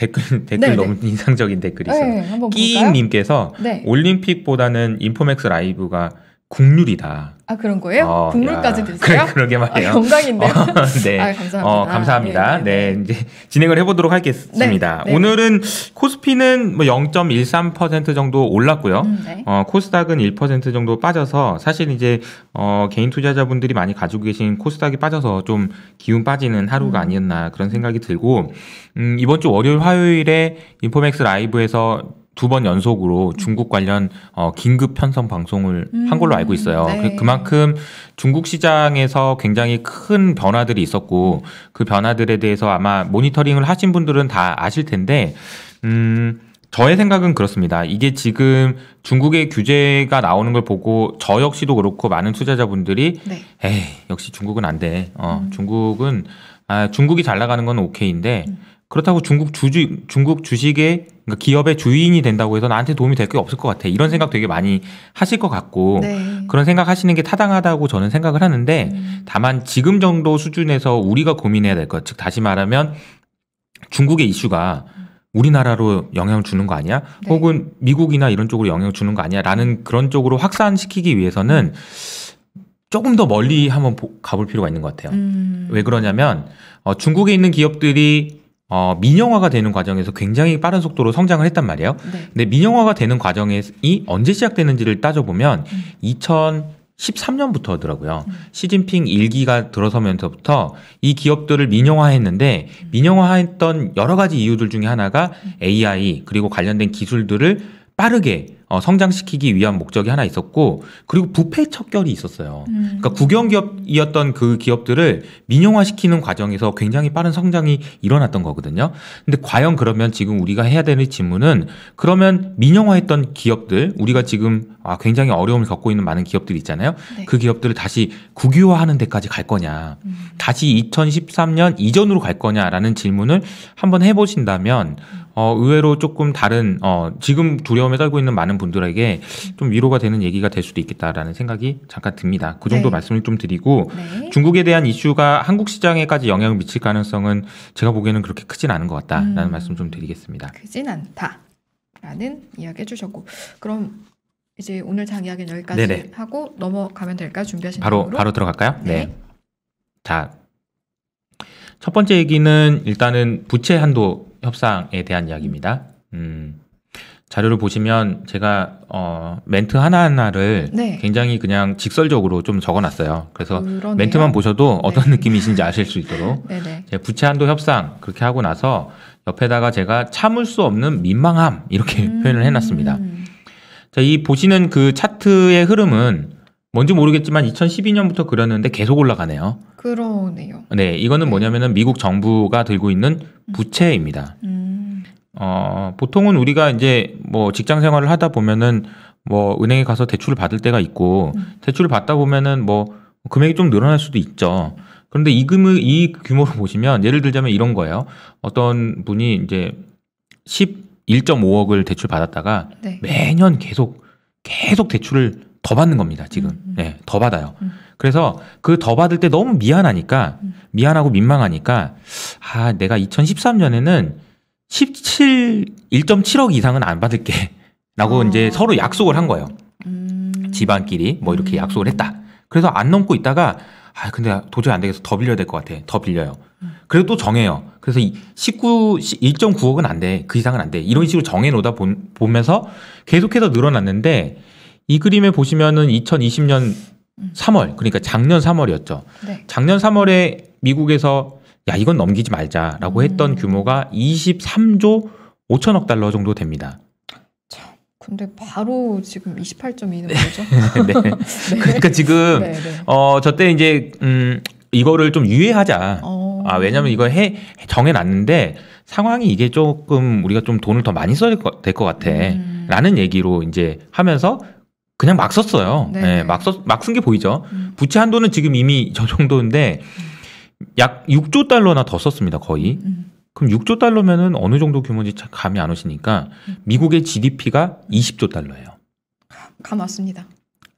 댓글 댓글 네 너무 네. 인상적인 댓글이 네, 있어요. 끼잉님께서 네, 올림픽보다는 인포맥스 라이브가 국룰이다. 아 그런 거예요? 어, 국룰까지 드세요? 그래, 그러게 말이에요. 아, 영광인데. 어, 네. 아, 감사합니다. 어, 감사합니다. 네네네. 아, 네, 네, 네 이제 진행을 해보도록 하겠습니다. 네. 네. 오늘은 코스피는 뭐 0.13% 정도 올랐고요. 음, 네. 어, 코스닥은 1% 정도 빠져서 사실 이제 어, 개인 투자자분들이 많이 가지고 계신 코스닥이 빠져서 좀 기운 빠지는 하루가 음. 아니었나 그런 생각이 들고 음, 이번 주 월요일 화요일에 인포맥스 라이브에서 두번 연속으로 중국 관련 어, 긴급 편성 방송을 음, 한 걸로 알고 음, 있어요. 네. 그, 만큼 중국 시장에서 굉장히 큰 변화들이 있었고 그 변화들에 대해서 아마 모니터링을 하신 분들은 다 아실 텐데 음. 저의 생각은 그렇습니다. 이게 지금 중국의 규제가 나오는 걸 보고 저 역시도 그렇고 많은 투자자분들이 네. 에이 역시 중국은 안 돼. 어, 음. 중국은 아, 중국이 잘 나가는 건 오케이인데 음. 그렇다고 중국 주주 중국 주식의 그러니까 기업의 주인이 된다고 해서 나한테 도움이 될 게 없을 것 같아. 이런 생각 되게 많이 하실 것 같고 네. 그런 생각 하시는 게 타당하다고 저는 생각을 하는데 음. 다만 지금 정도 수준에서 우리가 고민해야 될 것. 즉 다시 말하면 중국의 이슈가 우리나라로 영향을 주는 거 아니야? 네. 혹은 미국이나 이런 쪽으로 영향을 주는 거 아니야? 라는 그런 쪽으로 확산시키기 위해서는 조금 더 멀리 한번 보, 가볼 필요가 있는 것 같아요. 음. 왜 그러냐면 어, 중국에 있는 기업들이 어, 민영화가 되는 과정에서 굉장히 빠른 속도로 성장을 했단 말이에요. 네. 근데 민영화가 되는 과정이 언제 시작되는지를 따져보면 음. 2013년부터더라고요. 음. 시진핑 일기가 들어서면서부터 이 기업들을 민영화했는데 음. 민영화했던 여러 가지 이유들 중에 하나가 음. AI 그리고 관련된 기술들을 빠르게 어, 성장시키기 위한 목적이 하나 있었고 그리고 부패 척결이 있었어요. 음. 그러니까 국영기업이었던 그 기업들을 민영화시키는 과정에서 굉장히 빠른 성장이 일어났던 거거든요. 근데 과연 그러면 지금 우리가 해야 되는 질문은 그러면 민영화했던 기업들 우리가 지금 아, 굉장히 어려움을 겪고 있는 많은 기업들 있잖아요. 네. 그 기업들을 다시 국유화하는 데까지 갈 거냐, 음. 다시 2013년 이전으로 갈 거냐라는 질문을 한번 해보신다면 음. 어, 의외로 조금 다른 어, 지금 두려움에 떨고 있는 많은 분들에게 좀 위로가 되는 얘기가 될 수도 있겠다라는 생각이 잠깐 듭니다. 그 정도 네. 말씀을 좀 드리고 네. 중국에 대한 이슈가 한국 시장에까지 영향을 미칠 가능성은 제가 보기에는 그렇게 크진 않은 것 같다라는 음, 말씀 좀 드리겠습니다. 크진 않다라는 이야기 해주셨고 그럼 이제 오늘 장이야기는 여기까지 네네. 하고 넘어가면 될까요? 준비하신 바로 쪽으로? 바로 들어갈까요? 네. 네. 자. 첫 번째 얘기는 일단은 부채 한도 협상에 대한 이야기입니다. 음. 자료를 보시면 제가 어, 멘트 하나하나를 네. 굉장히 그냥 직설적으로 좀 적어놨어요. 그래서 그러네요. 멘트만 보셔도 네. 어떤 네. 느낌이신지 아실 수 있도록 부채한도 협상 그렇게 하고 나서 옆에다가 제가 참을 수 없는 민망함 이렇게 음. 표현을 해놨습니다. 자, 이 보시는 그 차트의 흐름은 뭔지 모르겠지만 2012년부터 그렸는데 계속 올라가네요. 그러네요. 네, 이거는 네. 뭐냐면은 미국 정부가 들고 있는 음. 부채입니다. 음. 어, 보통은 우리가 이제 뭐 직장 생활을 하다 보면은 뭐 은행에 가서 대출을 받을 때가 있고 음. 대출을 받다 보면은 뭐 금액이 좀 늘어날 수도 있죠. 그런데 이 금을 이 규모로 보시면 예를 들자면 이런 거예요. 어떤 분이 이제 11.5억을 대출 받았다가 네. 매년 계속 계속 대출을 더 받는 겁니다, 지금. 음, 음. 네, 더 받아요. 음. 그래서 그 더 받을 때 너무 미안하니까, 음. 미안하고 민망하니까, 아, 내가 2013년에는 17, 1.7억 이상은 안 받을게. 라고 어. 이제 서로 약속을 한 거예요. 음. 집안끼리 뭐 이렇게 음. 약속을 했다. 그래서 안 넘고 있다가, 아, 근데 도저히 안 되겠어. 더 빌려야 될 것 같아. 더 빌려요. 그래도 또 정해요. 그래서 19, 1.9억은 안 돼. 그 이상은 안 돼. 이런 식으로 정해놓다 보면서 계속해서 늘어났는데, 이 그림에 보시면은 2020년 3월 음. 그러니까 작년 3월이었죠. 네. 작년 3월에 미국에서 야 이건 넘기지 말자라고 음. 했던 규모가 23조 5천억 달러 정도 됩니다. 근데 바로 지금 28.2는 거죠? 네. 네. 그러니까 지금 네, 네. 어 저때 이제 음 이거를 좀 유예하자. 어... 아 왜냐면 이거 해 정해놨는데 상황이 이게 조금 우리가 좀 돈을 더 많이 써야 될 것 같아. 음... 라는 얘기로 이제 하면서 그냥 막 썼어요. 네. 네 막, 막쓴 게 보이죠. 음. 부채 한도는 지금 이미 저 정도인데 약 6조 달러나 더 썼습니다. 거의. 음. 음. 그럼 6조 달러면은 어느 정도 규모인지 감이 안 오시니까 음. 미국의 GDP가 20조 달러예요. 감 왔습니다.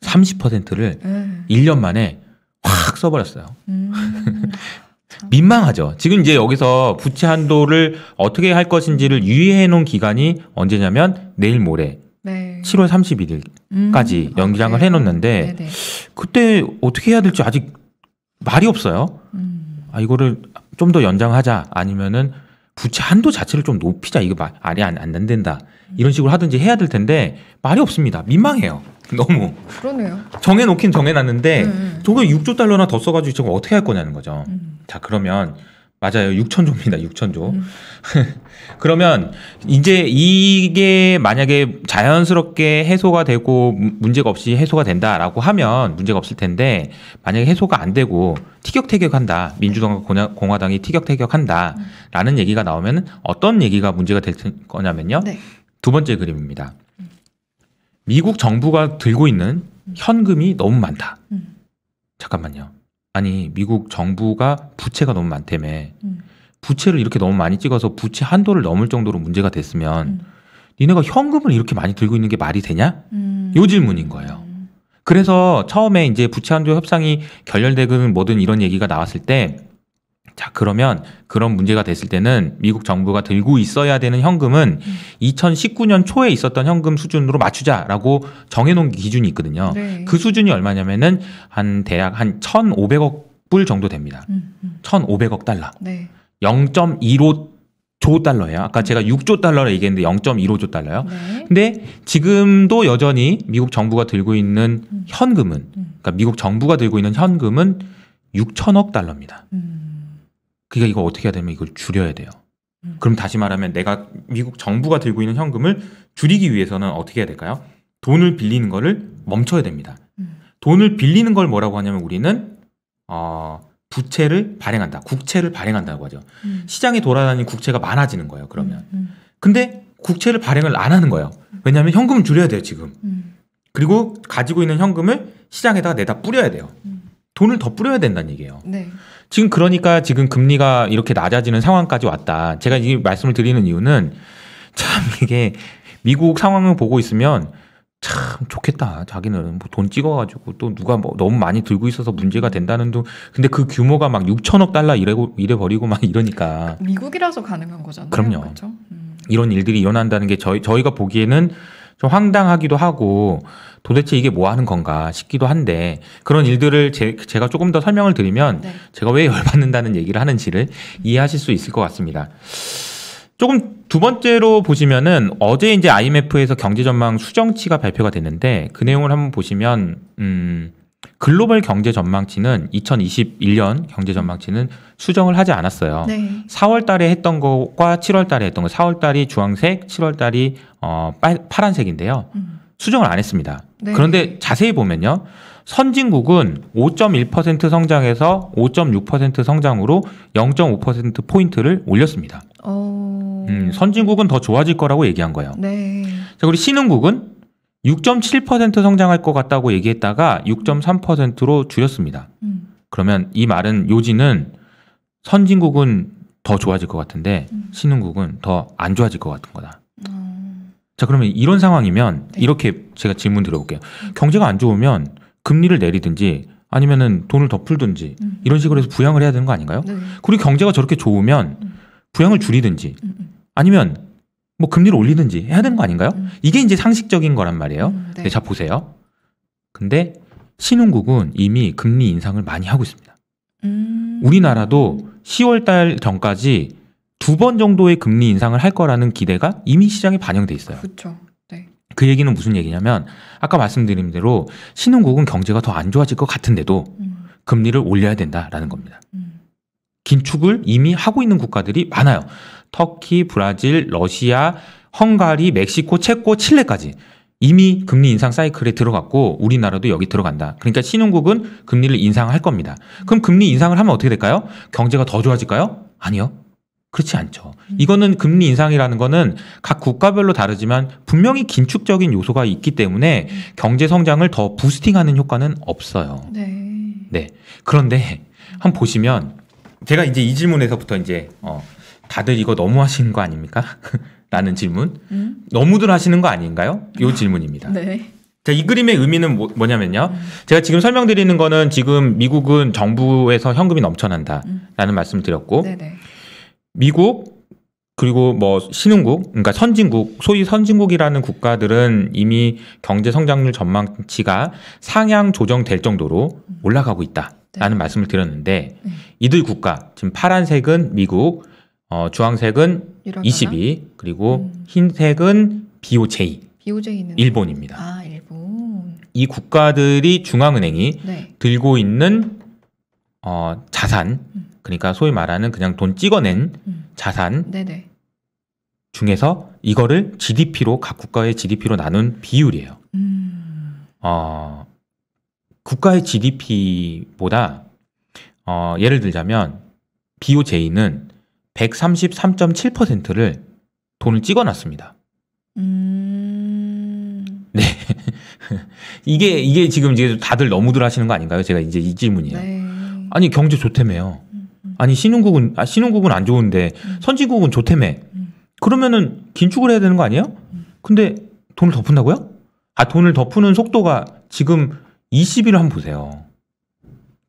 30%를 음. 1년 만에 확 써버렸어요. 음. 아. 민망하죠. 지금 이제 여기서 부채 한도를 어떻게 할 것인지를 유예해 놓은 기간이 언제냐면 내일 모레 7월 31일까지 음. 연기장을 아, 네. 해놓는데 네네. 네. 그때 어떻게 해야 될지 아직 말이 없어요. 음. 아 이거를 좀 더 연장하자 아니면은 부채 한도 자체를 좀 높이자 이거 말이 안, 안 된다 이런 식으로 하든지 해야 될 텐데 말이 없습니다. 민망해요. 너무 그러네요. 정해놓긴 정해놨는데 음. 음. 저게 6조 달러나 더 써가지고 지금 어떻게 할 거냐는 거죠. 음. 자 그러면 맞아요. 6천 조입니다. 6천 조. 음. 그러면 이제 이게 만약에 자연스럽게 해소가 되고 문제가 없이 해소가 된다라고 하면 문제가 없을 텐데 만약에 해소가 안 되고 티격태격한다. 민주당과 공화당이 티격태격한다라는 음. 얘기가 나오면 어떤 얘기가 문제가 될 거냐면요. 네. 두 번째 그림입니다. 미국 정부가 들고 있는 현금이 너무 많다. 음. 잠깐만요. 아니 미국 정부가 부채가 너무 많다며 음. 부채를 이렇게 너무 많이 찍어서 부채 한도를 넘을 정도로 문제가 됐으면 음. 니네가 현금을 이렇게 많이 들고 있는 게 말이 되냐? 음. 요 질문인 거예요. 음. 그래서 처음에 이제 부채 한도 협상이 결렬되든 뭐든 이런 얘기가 나왔을 때 자, 그러면 그런 문제가 됐을 때는 미국 정부가 들고 있어야 되는 현금은 음. 2019년 초에 있었던 현금 수준으로 맞추자라고 정해놓은 기준이 있거든요. 네. 그 수준이 얼마냐면은 한 대략 한 1,500억 불 정도 됩니다. 음, 음. 1,500억 달러. 네. 0.15조 달러예요. 아까 제가 6조 음. 달러를 얘기했는데 0.15조 달러요. 네. 근데 지금도 여전히 미국 정부가 들고 있는 음. 현금은, 음. 그러니까 미국 정부가 들고 있는 현금은 6천억 달러입니다. 음. 그러니까 이거 어떻게 해야 되면 이걸 줄여야 돼요. 음. 그럼 다시 말하면 내가 미국 정부가 들고 있는 현금을 줄이기 위해서는 어떻게 해야 될까요? 돈을 빌리는 거를 멈춰야 됩니다. 음. 돈을 빌리는 걸 뭐라고 하냐면 우리는 어, 부채를 발행한다. 국채를 발행한다고 하죠. 음. 시장에 돌아다니는 국채가 많아지는 거예요, 그러면. 음, 음. 근데 국채를 발행을 안 하는 거예요. 왜냐하면 현금을 줄여야 돼요, 지금. 음. 그리고 가지고 있는 현금을 시장에다가 내다 뿌려야 돼요. 돈을 더 뿌려야 된다는 얘기예요. 네. 지금 그러니까 지금 금리가 이렇게 낮아지는 상황까지 왔다. 제가 이 말씀을 드리는 이유는 참 이게 미국 상황을 보고 있으면 참 좋겠다. 자기는 뭐돈 찍어가지고 또 누가 뭐 너무 많이 들고 있어서 문제가 된다는 둥. 근데 그 규모가 막 6천억 달러 이래고 이래 버리고 막 이러니까 미국이라서 가능한 거잖아요. 그럼요. 그렇죠? 음. 이런 일들이 일어난다는 게 저희 저희가 보기에는 좀 황당하기도 하고 도대체 이게 뭐 하는 건가 싶기도 한데 그런 일들을 제, 가 조금 더 설명을 드리면 네. 제가 왜 열받는다는 얘기를 하는지를 이해하실 수 있을 것 같습니다. 조금 두 번째로 보시면은 어제 이제 IMF에서 경제 전망 수정치가 발표가 됐는데 그 내용을 한번 보시면 음 글로벌 경제 전망치는 2021년 경제 전망치는 수정을 하지 않았어요. 네. 4월 달에 했던 것과 7월 달에 했던 거 4월 달이 주황색, 7월 달이 어, 파란색인데요. 음. 수정을 안 했습니다. 네. 그런데 자세히 보면요. 선진국은 5.1%성장해서5.6% 성장으로 0.5% 포인트를 올렸습니다. 어... 음, 선진국은 더 좋아질 거라고 얘기한 거예요. 네. 자, 우리 신흥국은 6.7% 성장할 것 같다고 얘기했다가 6.3%로 줄였습니다. 음. 그러면 이 말은 요지는 선진국은 더 좋아질 것 같은데 음. 신흥국은 더 안 좋아질 것 같은 거다. 자 그러면 이런 상황이면 네. 이렇게 제가 질문 드려볼게요. 음. 경제가 안 좋으면 금리를 내리든지 아니면은 돈을 더 풀든지 음. 이런 식으로 해서 부양을 해야 되는 거 아닌가요? 네. 그리고 경제가 저렇게 좋으면 음. 부양을 줄이든지 음, 음, 음. 아니면 뭐 금리를 올리든지 해야 되는 거 아닌가요? 이게 이제 상식적인 거란 말이에요. 네. 네. 자 보세요. 근데 신흥국은 이미 금리 인상을 많이 하고 있습니다. 우리나라도 10월 달 전까지 두번 정도의 금리 인상을 할 거라는 기대가 이미 시장에 반영돼 있어요. 그렇죠. 네. 그 얘기는 무슨 얘기냐면 아까 말씀드린 대로 신흥국은 경제가 더 안 좋아질 것 같은데도 음. 금리를 올려야 된다라는 겁니다. 음. 긴축을 이미 하고 있는 국가들이 많아요. 터키, 브라질, 러시아, 헝가리, 멕시코, 체코, 칠레까지 이미 금리 인상 사이클에 들어갔고 우리나라도 여기 들어간다. 그러니까 신흥국은 금리를 인상할 겁니다. 그럼 금리 인상을 하면 어떻게 될까요? 경제가 더 좋아질까요? 아니요. 그렇지 않죠. 음. 이거는 금리 인상이라는 거는 각 국가별로 다르지만 분명히 긴축적인 요소가 있기 때문에 음. 경제 성장을 더 부스팅하는 효과는 없어요. 네. 네. 그런데 한번 보시면 제가 이제 이 질문에서부터 이제 어 다들 이거 너무 하시는 거 아닙니까? 라는 질문. 음? 너무들 하시는 거 아닌가요? 요 음. 질문입니다. 네. 자, 이 그림의 의미는 뭐, 냐면요 음. 제가 지금 설명드리는 거는 지금 미국은 정부에서 현금이 넘쳐난다라는 음. 말씀을 드렸고 네네. 네. 미국 그리고 뭐 신흥국, 그러니까 선진국, 소위 선진국이라는 국가들은 이미 경제 성장률 전망치가 상향 조정될 정도로 올라가고 있다라는 네. 말씀을 드렸는데 네. 이들 국가 지금 파란색은 미국, 어, 주황색은 유럽 22, 그리고 음. 흰색은 BOJ, BOJ는 일본입니다. 아 일본. 이 국가들이 중앙은행이 네. 들고 있는 어, 자산 그러니까 소위 말하는 그냥 돈 찍어낸 음. 자산 네네. 중에서 이거를 GDP로 각 국가의 GDP로 나눈 비율이에요. 음. 어, 국가의 GDP보다 어, 예를 들자면 BOJ는 133.7%를 돈을 찍어놨습니다. 음... 네. 이게, 이게 지금 이제 다들 너무들 하시는 거 아닌가요? 제가 이제 이 질문이에요. 네. 아니, 경제 좋다며요. 아니 신흥국은 아, 신흥국은 안 좋은데 음. 선진국은 좋대매. 음. 그러면은 긴축을 해야 되는 거 아니에요? 음. 근데 돈을 더 푼다고요? 아 돈을 더 푸는 속도가 지금 20일 한번 보세요.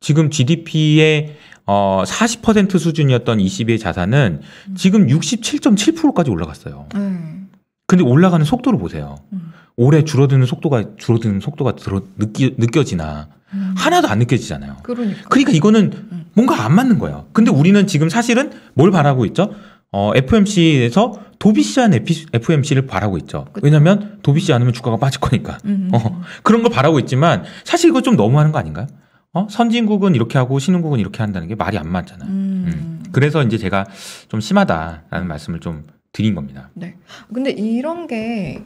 지금 GDP의 어, 40% 수준이었던 20의 자산은 음. 지금 67.7%까지 올라갔어요. 음. 근데 올라가는 속도를 보세요. 음. 올해 줄어드는 속도가 줄어드는 속도가 들어, 느끼, 느껴지나 하나도 안 느껴지잖아요. 그러니까, 그러니까 이거는 뭔가 안 맞는 거예요. 근데 우리는 지금 사실은 뭘 바라고 있죠? 어, FMC에서 도비시한 FMC를 바라고 있죠. 왜냐면 하 도비시 않으면 주가가 빠질 거니까. 어, 그런 걸 바라고 있지만 사실 이거 좀 너무하는 거 아닌가요? 어? 선진국은 이렇게 하고 신흥국은 이렇게 한다는 게 말이 안 맞잖아요. 음. 음. 그래서 이제 제가 좀 심하다라는 말씀을 좀 드린 겁니다. 네. 근데 이런 게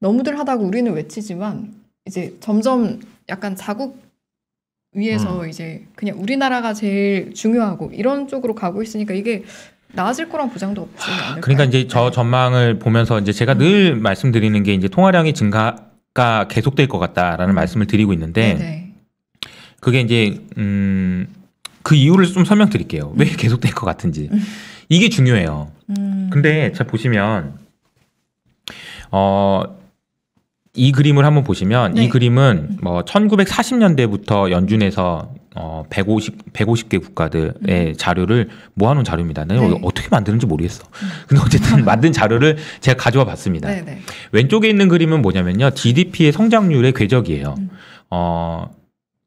너무들 하다고 우리는 외치지만 이제 점점 약간 자국 위해서 음. 이제 그냥 우리나라가 제일 중요하고 이런 쪽으로 가고 있으니까 이게 나아질 거란 보장도 없지 않을까 그러니까 이제 저 네. 전망을 보면서 이제 제가 음. 늘 말씀드리는 게 이제 통화량이 증가가 계속될 것 같다라는 음. 말씀을 드리고 있는데 네네. 네. 그게 이제 음. 그 이유를 좀 설명드릴게요. 왜 음. 계속될 것 같은지. 음. 이게 중요해요. 근데 잘 보시면 어이 그림을 한번 보시면 네. 이 그림은 뭐 1940년대부터 연준에서 어 150, 150개 국가들의 음. 자료를 모아놓은 자료입니다. 네. 어떻게 만드는지 모르겠어. 음. 근데 어쨌든 만든 자료를 제가 가져와 봤습니다. 네네. 네. 왼쪽에 있는 그림은 뭐냐면요. GDP의 성장률의 궤적이에요. 음. 어,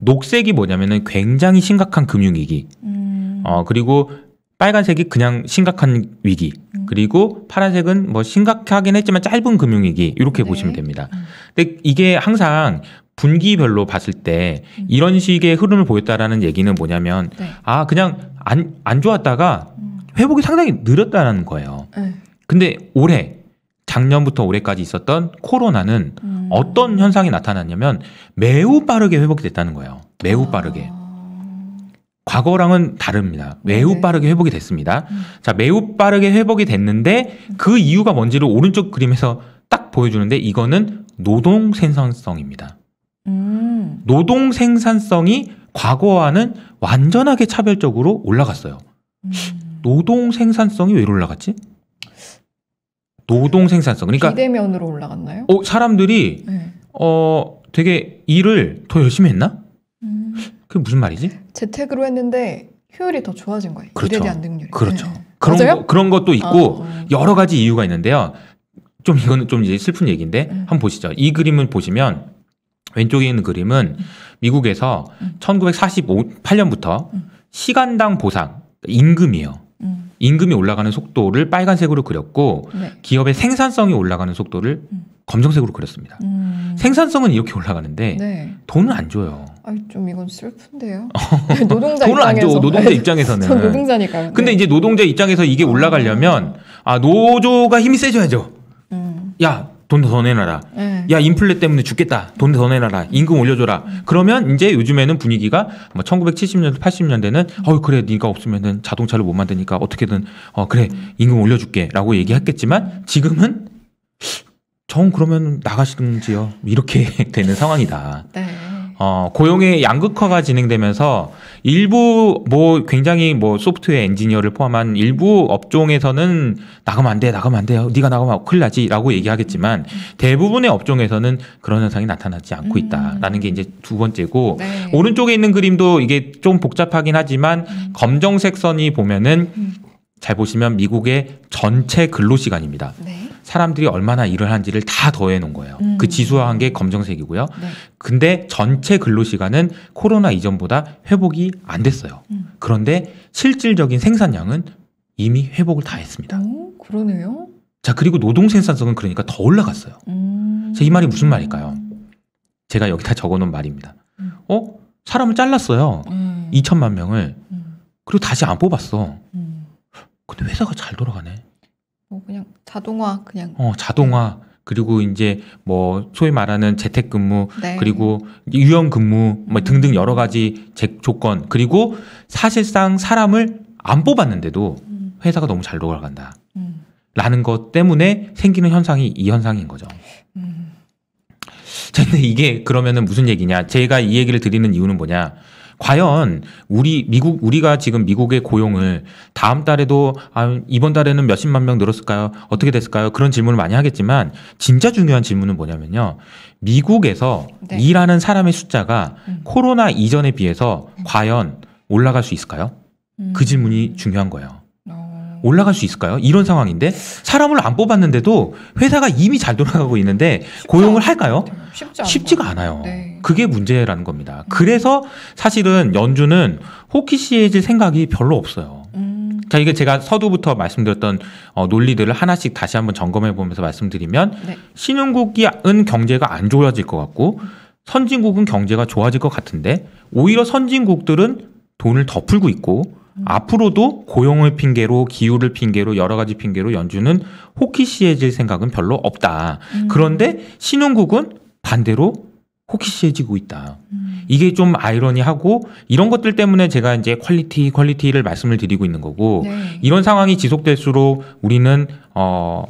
녹색이 뭐냐면은 굉장히 심각한 금융위기. 음. 어, 그리고 빨간색이 그냥 심각한 위기, 음. 그리고 파란색은 뭐 심각하긴 했지만 짧은 금융위기 이렇게 네. 보시면 됩니다. 음. 근데 이게 항상 분기별로 봤을 때 음. 이런 식의 흐름을 보였다라는 얘기는 뭐냐면 네. 아 그냥 안 안 좋았다가 음. 회복이 상당히 느렸다는 거예요. 네. 근데 올해 작년부터 올해까지 있었던 코로나는 음. 어떤 현상이 나타났냐면 매우 빠르게 회복됐다는 거예요. 매우 아. 빠르게. 과거랑은 다릅니다. 매우 네. 빠르게 회복이 됐습니다. 음. 자, 매우 빠르게 회복이 됐는데 그 이유가 뭔지를 오른쪽 그림에서 딱 보여주는데 이거는 노동 생산성입니다. 음. 노동 생산성이 과거와는 완전하게 차별적으로 올라갔어요. 음. 노동 생산성이 왜 올라갔지? 노동 생산성. 그러니까 비대면으로 올라갔나요? 어, 사람들이 네. 어 되게 일을 더 열심히 했나? 음. 그게 무슨 말이지? 재택으로 했는데 효율이 더 좋아진 거예요. 그렇죠. 일에 대한 능률이. 그렇죠. 네. 그런 거, 그런 것도 아, 있고 아, 음. 여러 가지 이유가 있는데요. 좀 이거는 좀 이제 슬픈 얘기인데 음. 한번 보시죠. 이 그림을 보시면 왼쪽에 있는 그림은 음. 미국에서 1948년부터 음. 음. 시간당 보상 그러니까 임금이요. 음. 임금이 올라가는 속도를 빨간색으로 그렸고 네. 기업의 생산성이 올라가는 속도를 검정색으로 그렸습니다. 음. 생산성은 이렇게 올라가는데 네. 돈은 안 줘요. 아 좀 이건 슬픈데요. 어. 노동자 돈을 안 줘. 노동자 입장에서는. 전 노동자니까요. 근데 네. 이제 노동자 입장에서 이게 아. 올라가려면 아 노조가 힘이 세져야죠. 음. 야. 돈 더 내놔라. 네. 야 인플레 때문에 죽겠다. 돈 더 내놔라. 임금 올려줘라. 음. 그러면 이제 요즘에는 분위기가 뭐 1970년대, 80년대는 음. 어 그래 네가 없으면은 자동차를 못 만드니까 어떻게든 어 그래 임금 올려줄게라고 얘기했겠지만 지금은 정 그러면 나가시든지요. 이렇게 되는 상황이다. 네. 어, 고용의 양극화가 진행되면서 일부 뭐 굉장히 뭐 소프트웨어 엔지니어를 포함한 일부 업종에서는 나가면 안 돼, 나가면 안 돼요. 네가 나가면 큰일 나지라고 얘기하겠지만 대부분의 업종에서는 그런 현상이 나타나지 않고 음. 있다라는 게 이제 두 번째고 네. 오른쪽에 있는 그림도 이게 좀 복잡하긴 하지만 음. 검정색 선이 보면은 음. 잘 보시면 미국의 전체 근로 시간입니다. 네. 사람들이 얼마나 일을 한지를 다 더해 놓은 거예요. 음. 그 지수화한 게 검정색이고요. 네. 근데 전체 근로 시간은 코로나 이전보다 회복이 안 됐어요. 음. 그런데 실질적인 생산량은 이미 회복을 다 했습니다. 오, 그러네요. 자, 그리고 노동 생산성은 그러니까 더 올라갔어요. 음. 자, 이 말이 무슨 말일까요? 제가 여기다 적어 놓은 말입니다. 음. 어? 사람을 잘랐어요. 음. 2천만 명을. 음. 그리고 다시 안 뽑았어. 음. 근데 회사가 잘 돌아가네. 그냥 자동화 그냥. 어 자동화 그리고 이제 뭐 소위 말하는 재택근무 네. 그리고 유형근무뭐 음. 등등 여러 가지 조건 그리고 사실상 사람을 안 뽑았는데도 음. 회사가 너무 잘 돌아간다. 음. 라는 것 때문에 생기는 현상이 이 현상인 거죠. 음. 근데 이게 그러면은 무슨 얘기냐? 제가 이 얘기를 드리는 이유는 뭐냐? 과연 우리 미국 우리가 지금 미국의 고용을 다음 달에도 아, 이번 달에는 몇십만 명 늘었을까요? 어떻게 됐을까요? 그런 질문을 많이 하겠지만 진짜 중요한 질문은 뭐냐면요. 미국에서 네. 일하는 사람의 숫자가 음. 코로나 이전에 비해서 음. 과연 올라갈 수 있을까요? 음. 그 질문이 중요한 거예요. 올라갈 수 있을까요? 이런 상황인데 사람을 안 뽑았는데도 회사가 이미 잘 돌아가고 있는데 고용을 할까요? 쉽지 가 않아요. 네. 그게 문제라는 겁니다. 음. 그래서 사실은 연준은 호키시해질 생각이 별로 없어요. 자, 음. 그러니까 이게 제가 서두부터 말씀드렸던 어, 논리들을 하나씩 다시 한번 점검해 보면서 말씀드리면 네. 신흥국은 경제가 안 좋아질 것 같고 선진국은 경제가 좋아질 것 같은데 오히려 선진국들은 돈을 더 풀고 있고 음. 앞으로도 고용을 핑계로 기후를 핑계로 여러 가지 핑계로 연준은 호키시해질 생각은 별로 없다. 음. 그런데 신흥국은 반대로 호키시해지고 있다. 음. 이게 좀 아이러니하고 이런 것들 때문에 제가 이제 퀄리티 퀄리티를 말씀을 드리고 있는 거고 네. 이런 상황이 지속될수록 우리는 어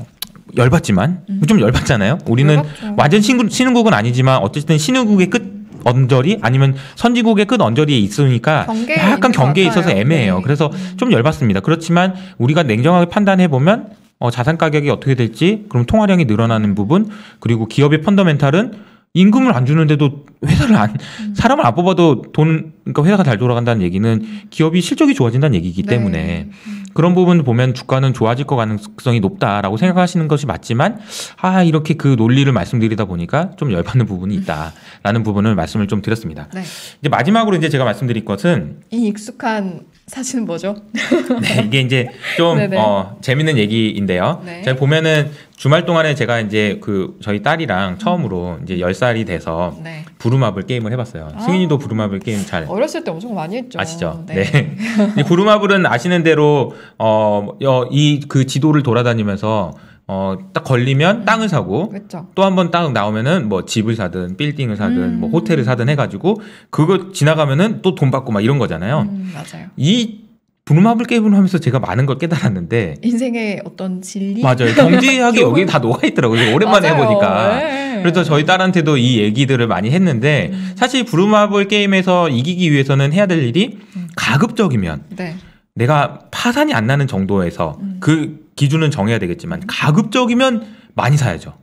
열받지만 음. 좀 열받잖아요. 우리는 열받죠. 완전 신흥, 신흥국은 아니지만 어쨌든 신흥국의 끝 언저리 아니면 선진국의 끝 언저리에 있으니까 경계에 약간 경계에 있어서 애매해요. 네. 그래서 좀 열받습니다. 그렇지만 우리가 냉정하게 판단해 보면 어, 자산 가격이 어떻게 될지, 그럼 통화량이 늘어나는 부분, 그리고 기업의 펀더멘탈은 임금을 안 주는데도 회사를 안 음. 사람을 안 뽑아도 돈 그러니까 회사가 잘 돌아간다는 얘기는 음. 기업이 실적이 좋아진다는 얘기이기 네. 때문에 음. 그런 부분 보면 주가는 좋아질 것 가능성이 높다라고 생각하시는 것이 맞지만 아 이렇게 그 논리를 말씀드리다 보니까 좀 열받는 부분이 있다라는 부분을 말씀을 좀 드렸습니다. 네. 이제 마지막으로 이제 제가 말씀드릴 것은 이 익숙한 사실은 뭐죠? 네, 이게 이제 좀 네, 네. 어, 재밌는 얘기인데요. 네. 제가 보면은 주말 동안에 제가 이제 그 저희 딸이랑 처음으로 이제 1 0살이 돼서 네. 부루마블 게임을 해봤어요. 아. 승인이도 부루마블 게임 잘. 어렸을 때 엄청 많이 했죠. 아시죠? 네. 네. 이 부루마블은 아시는 대로 어, 이 그 지도를 돌아다니면서 어, 딱 걸리면 땅을 사고 또 한 번 땅 나오면은 뭐 집을 사든 빌딩을 사든 뭐 음. 뭐 호텔을 사든 해가지고 그거 지나가면은 또 돈 받고 막 이런 거잖아요. 음, 맞아요. 이분음마블 깨분을 하면서 제가 많은 걸 깨달았는데 인생의 어떤 진리 맞아요 경제학이 여기 다 녹아 있더라고요 오랜만에 해보니까 네. 그래서 저희 딸한테도 이 얘기들을 많이 했는데 음. 사실 분음마블 게임에서 이기기 위해서는 해야 될 일이 음. 가급적이면 네. 내가 파산이 안 나는 정도에서 음. 그 기준은 정해야 되겠지만 가급적이면 많이 사야죠.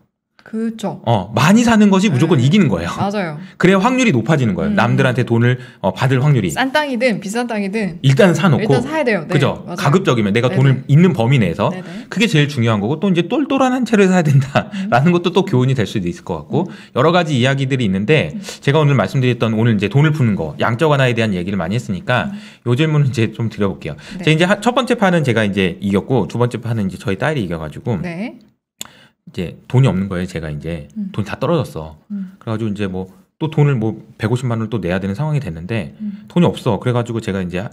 그죠. 어, 많이 사는 것이 무조건 네. 이기는 거예요. 맞아요. 그래야 확률이 높아지는 거예요. 음. 남들한테 돈을 어, 받을 확률이. 싼 땅이든 비싼 땅이든 일단 사놓고 일단 사야 돼요. 네. 그죠. 맞아요. 가급적이면 내가 네네. 돈을 있는 범위 내에서 네네. 그게 제일 중요한 거고 또 이제 똘똘한 한 채를 사야 된다라는 음. 것도 또 교훈이 될 수도 있을 것 같고 음. 여러 가지 이야기들이 있는데 음. 제가 오늘 말씀드렸던 오늘 이제 돈을 푸는 거 양적 완화에 대한 얘기를 많이 했으니까 음. 요질문을 이제 좀 드려볼게요. 네. 제 이제 첫 번째 판은 제가 이제 이겼고 두 번째 판은 이제 저희 딸이 이겨가지고. 네. 이제 돈이 없는 거예요. 제가 이제 음. 돈이 다 떨어졌어. 음. 그래가지고 이제 뭐 또 돈을 뭐 150만 원을 또 내야 되는 상황이 됐는데 음. 돈이 없어. 그래가지고 제가 이제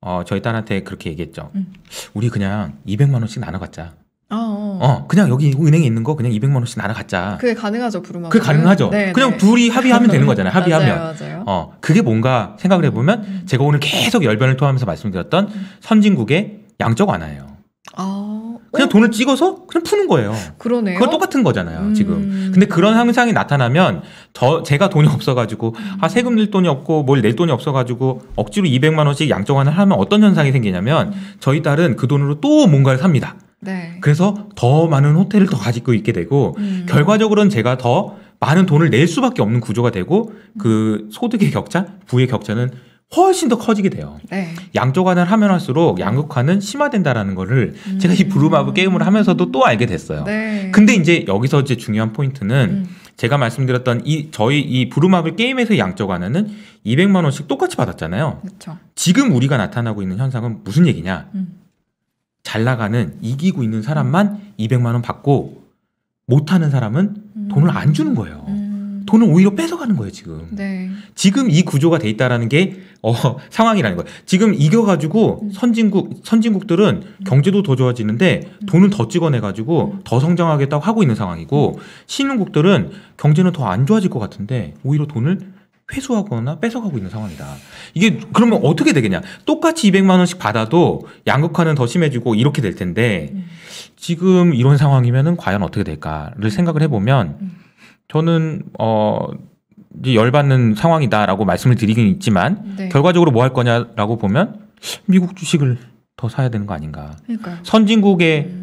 어 저희 딸한테 그렇게 얘기했죠. 음. 우리 그냥 200만 원씩 나눠 갖자. 어어. 어, 그냥 여기 은행에 있는 거 그냥 200만 원씩 나눠 갖자. 그게 가능하죠, 부르마. 그게 가능하죠. 네, 그냥 네. 둘이 합의하면 되는 거잖아요. 합의하면. 맞아요, 맞아요. 어, 그게 뭔가 생각을 해보면 음. 제가 오늘 계속 열변을 토하면서 말씀드렸던 음. 선진국의 양적 완화예요. 그냥 돈을 찍어서 그냥 푸는 거예요. 그러네요. 그건 똑같은 거잖아요, 음. 지금. 근데 그런 현상이 나타나면 저 제가 돈이 없어가지고 아 세금 낼 돈이 없고 뭘 낼 돈이 없어가지고 억지로 200만 원씩 양정환을 하면 어떤 현상이 생기냐면 저희 딸은 그 돈으로 또 뭔가를 삽니다. 네. 그래서 더 많은 호텔을 더 가지고 있게 되고 음. 결과적으로는 제가 더 많은 돈을 낼 수밖에 없는 구조가 되고 그 소득의 격차, 부의 격차는 훨씬 더 커지게 돼요. 네. 양쪽화를 하면 할수록 양극화는 심화된다라는 거를 음. 제가 이 브루마브 게임을 하면서도 또 알게 됐어요. 네. 근데 이제 여기서 이제 중요한 포인트는 음. 제가 말씀드렸던 이 저희 이 브루마블 게임에서 양적 완화는 200만 원씩 똑같이 받았잖아요. 그쵸. 지금 우리가 나타나고 있는 현상은 무슨 얘기냐? 음. 잘 나가는 이기고 있는 사람만 200만 원 받고 못하는 사람은 음. 돈을 안 주는 거예요. 음. 돈을 오히려 뺏어가는 거예요 지금. 네. 지금 이 구조가 돼 있다라는 게 어, 상황이라는 거예요. 지금 이겨가지고 음. 선진국 선진국들은 음. 경제도 더 좋아지는데 음. 돈을 더 찍어내가지고 더 성장하겠다고 하고 있는 상황이고 음. 신흥국들은 경제는 더 안 좋아질 것 같은데 오히려 돈을 회수하거나 뺏어가고 있는 상황이다. 이게 그러면 어떻게 되겠냐? 똑같이 200만 원씩 받아도 양극화는 더 심해지고 이렇게 될 텐데 음. 지금 이런 상황이면은 과연 어떻게 될까를 생각을 해보면. 음. 저는 어 열받는 상황이다라고 말씀을 드리긴 있지만 네. 결과적으로 뭐 할 거냐라고 보면 미국 주식을 더 사야 되는 거 아닌가. 그러니까요. 선진국의 음.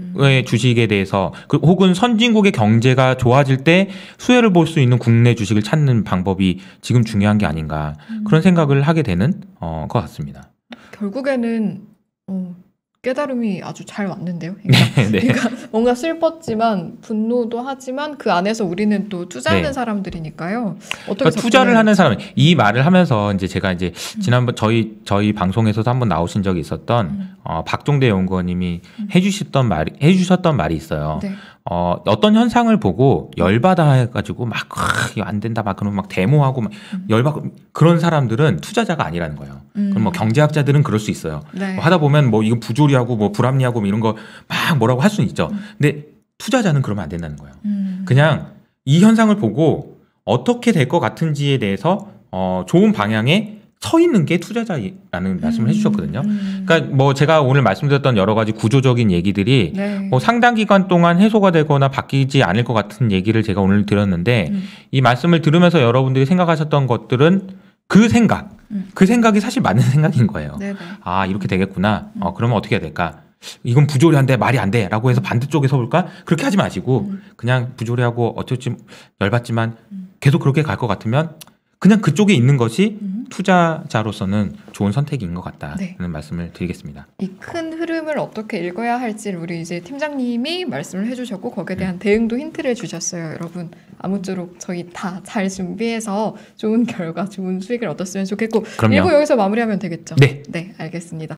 주식에 대해서 그 혹은 선진국의 경제가 좋아질 때 수혜를 볼 수 있는 국내 주식을 찾는 방법이 지금 중요한 게 아닌가 음. 그런 생각을 하게 되는 어, 것 같습니다. 결국에는 어, 깨달음이 아주 잘 왔는데요. 네, 그러니까, 네. 그러니까 뭔가 슬펐지만 분노도 하지만 그 안에서 우리는 또 투자하는 네. 사람들이니까요. 어떻게 그러니까 투자를 하는 사람 이 말을 하면서 이제 제가 이제 음. 지난번 저희 저희 방송에서도 한번 나오신 적이 있었던 음. 어, 박종대 연구원님이 음. 해주셨던 말이 해주셨던 말이 있어요. 네. 어, 어떤 현상을 보고 열받아 가지고 막, 아, 이거 안 된다, 막, 그러면 막 데모하고, 막 음. 열받고, 그런 사람들은 투자자가 아니라는 거예요. 음. 그럼 뭐 음. 경제학자들은 그럴 수 있어요. 네. 뭐 하다 보면 뭐 이거 부조리하고 뭐 불합리하고 뭐 이런 거 막 뭐라고 할 수는 있죠. 음. 근데 투자자는 그러면 안 된다는 거예요. 음. 그냥 이 현상을 보고 어떻게 될 것 같은지에 대해서 어, 좋은 방향에 서 있는 게 투자자라는 말씀을 음. 해주셨거든요. 음. 그러니까 뭐 제가 오늘 말씀드렸던 여러 가지 구조적인 얘기들이 네. 뭐 상당 기간 동안 해소가 되거나 바뀌지 않을 것 같은 얘기를 제가 오늘 드렸는데 음. 이 말씀을 들으면서 여러분들이 생각하셨던 것들은 그 생각, 음. 그 생각이 사실 맞는 생각인 거예요. 네네. 네. 아 이렇게 되겠구나. 음. 어 그러면 어떻게 해야 될까? 이건 부조리한데 말이 안 돼라고 해서 음. 반대쪽에 서볼까? 그렇게 하지 마시고 그냥 부조리하고 어쩔지 열받지만 계속 그렇게 갈 것 같으면 그냥 그쪽에 있는 것이 음. 투자자로서는 좋은 선택인 것 같다는 네. 말씀을 드리겠습니다. 이 큰 흐름을 어떻게 읽어야 할지 우리 이제 팀장님이 말씀을 해주셨고 거기에 대한 음. 대응도 힌트를 주셨어요. 여러분 아무쪼록 저희 다 잘 준비해서 좋은 결과, 좋은 수익을 얻었으면 좋겠고 그럼요. 일부 여기서 마무리하면 되겠죠. 네, 네 알겠습니다.